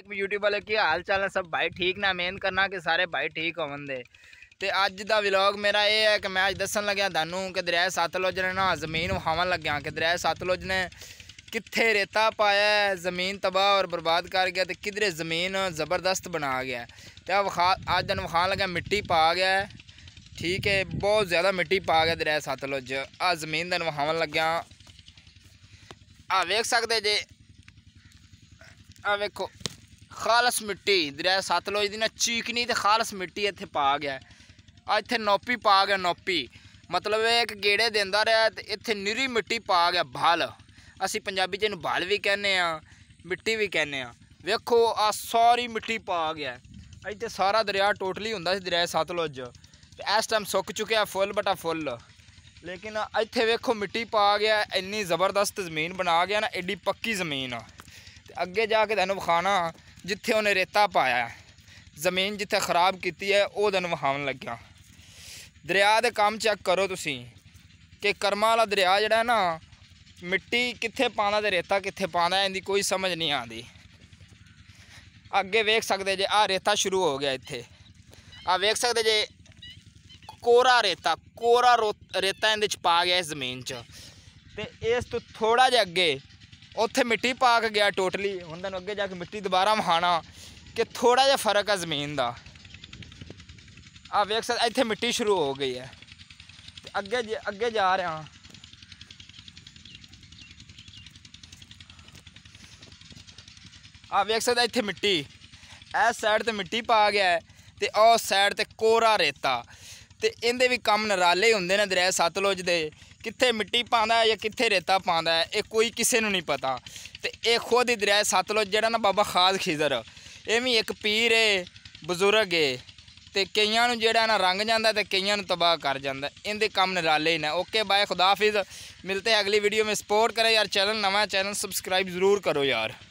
तक यूट्यूब वाले की हाल चाल है सब भाई ठीक ना मेहनत करना कि सारे भाई ठीक हो बंदे तो अज का विलॉग मेरा यह है कि मैं अच्छ दसन लग्या दानू कि दरिया सतलुज ने ना जमीन उहावन लग्या कि दरिया सतलुज ने कितने रेता पाया जमीन तबाह और बर्बाद कर गया तो किधरे जमीन जबरदस्त बना गया तो विखा अज दिन विखा लग्या मिट्टी पा गया ठीक है बहुत ज़्यादा मिट्टी पा गया दरिया सतलुज आ जमीन दिन विखावन लग्या आ सकते जे आखो ਖਾਲਸ ਮਿੱਟੀ ਦਰਿਆ ਸਤਲੁਜ ਦੀ ਨਾ ਚੀਕਨੀ ਤੇ ਖਾਲਸ ਮਿੱਟੀ ਇੱਥੇ ਪਾ ਗਿਆ ਆ ਇੱਥੇ ਨੋਪੀ ਪਾ ਗਿਆ ਨੋਪੀ ਮਤਲਬ ਇਹ ਇੱਕ ਗੇੜੇ ਦਿੰਦਾ ਰਿਹਾ ਤੇ ਇੱਥੇ ਨਿਰੀ ਮਿੱਟੀ ਪਾ ਗਿਆ ਭਲ ਅਸੀਂ ਪੰਜਾਬੀ ਜਿਹਨੂੰ ਭਲ ਵੀ ਕਹਿੰਦੇ ਆ ਮਿੱਟੀ ਵੀ ਕਹਿੰਦੇ ਆ ਵੇਖੋ ਆ ਸਾਰੀ ਮਿੱਟੀ ਪਾ ਗਿਆ ਇੱਥੇ ਸਾਰਾ ਦਰਿਆ ਟੋਟਲੀ ਹੁੰਦਾ ਸੀ ਦਰਿਆ ਸਤਲੁਜ ਤੇ ਇਸ ਟਾਈਮ ਸੁੱਕ ਚੁੱਕਿਆ ਫੁੱਲ ਬਟਾ ਫੁੱਲ ਲੇਕਿਨ ਇੱਥੇ ਵੇਖੋ ਮਿੱਟੀ ਪਾ ਗਿਆ ਇੰਨੀ ਜ਼ਬਰਦਸਤ ਜ਼ਮੀਨ ਬਣਾ ਗਿਆ ਨਾ ਐਡੀ ਪੱਕੀ ਜ਼ਮੀਨ ਆ ਅੱਗੇ ਜਾ ਕੇ ਤੁਹਾਨੂੰ ਵਿਖਾਣਾ ਜਿੱਥੇ ਉਹਨੇ ਰੇਤਾ ਪਾਇਆ ਜ਼ਮੀਨ ਜਿੱਥੇ ਖਰਾਬ ਕੀਤੀ ਹੈ ਉਹਦਨ ਵਹਾਉਣ ਲੱਗਿਆ ਦਰਿਆ ਦੇ ਕੰਮ ਚੈੱਕ ਕਰੋ ਤੁਸੀਂ ਕਿ ਕਰਮਾ ਵਾਲਾ ਦਰਿਆ ਜਿਹੜਾ ਨਾ ਮਿੱਟੀ ਕਿੱਥੇ ਪਾਉਂਦਾ ਤੇ ਰੇਤਾ ਕਿੱਥੇ ਪਾਉਂਦਾ ਇਹਦੀ ਕੋਈ ਸਮਝ ਨਹੀਂ ਆਉਂਦੀ ਅੱਗੇ ਵੇਖ ਸਕਦੇ ਜੇ ਆ ਰੇਤਾ ਸ਼ੁਰੂ ਹੋ ਗਿਆ ਇੱਥੇ ਆ ਵੇਖ ਸਕਦੇ ਜੇ ਕੋਰਾ ਰੇਤਾ ਕੋਰਾ ਰੇਤਾ ਇਹਦੇ ਚ ਪਾ ਗਿਆ ਇਸ ਜ਼ਮੀਨ ਚ ਤੇ ਇਸ ਤੋਂ ਥੋੜਾ ਜਿਹਾ ਅੱਗੇ ਉੱਥੇ ਮਿੱਟੀ ਪਾ ਕੇ ਗਿਆ ਟੋਟਲੀ ਹੁਣ ਤੁਹਾਨੂੰ ਅੱਗੇ ਜਾ ਕੇ ਮਿੱਟੀ ਦੁਬਾਰਾ ਮਹਾਣਾ ਕਿ ਥੋੜਾ ਜਿਹਾ ਫਰਕ ਹੈ ਜ਼ਮੀਨ ਦਾ ਆ ਵੇਖ ਸਕਦੇ ਇੱਥੇ ਮਿੱਟੀ ਸ਼ੁਰੂ ਹੋ ਗਈ ਹੈ ਤੇ ਅੱਗੇ ਅੱਗੇ ਜਾ ਰਿਹਾ ਆ ਵੇਖ ਸਕਦੇ ਇੱਥੇ ਮਿੱਟੀ ਇਸ ਸਾਈਡ ਤੇ ਮਿੱਟੀ ਪਾ ਗਿਆ ਤੇ ਉਸ ਸਾਈਡ ਤੇ ਕੋਰਾ ਰੇਤਾ ਤੇ ਇਹਦੇ ਵੀ ਕੰਮ ਨਰਾਲੇ ਹੁੰਦੇ ਨੇ ਦਰਿਆ ਸਤਲੁਜ ਦੇ ਕਿੱਥੇ ਮਿੱਟੀ ਪਾਉਂਦਾ ਜਾਂ ਕਿੱਥੇ ਰੇਤਾ ਪਾਉਂਦਾ ਇਹ ਕੋਈ ਕਿਸੇ ਨੂੰ ਨਹੀਂ ਪਤਾ ਤੇ ਇਹ ਖੁਦ ਹੀ ਦਰਿਆ ਸਤਲੁਜ ਜਿਹੜਾ ਨਾ ਬਾਬਾ ਖਾਦ ਖਿਜ਼ਰ ਇਹ ਵੀ ਇੱਕ ਪੀਰ ਏ ਬਜ਼ੁਰਗ ਏ ਤੇ ਕਈਆਂ ਨੂੰ ਜਿਹੜਾ ਨਾ ਰੰਗ ਜਾਂਦਾ ਤੇ ਕਈਆਂ ਨੂੰ ਤਬਾਹ ਕਰ ਜਾਂਦਾ ਇਹਦੇ ਕੰਮ ਨਰਾਲੇ ਨੇ ਓਕੇ ਬਾਏ ਖੁਦਾ ਹਾਫਿਜ਼ ਮਿਲਤੇ ਅਗਲੀ ਵੀਡੀਓ ਮੇ ਸਪੋਰਟ ਕਰੇ ਯਾਰ ਚੈਨਲ ਨਵਾਂ ਚੈਨਲ ਸਬਸਕ੍ਰਾਈਬ ਜ਼ਰੂਰ ਕਰੋ ਯਾਰ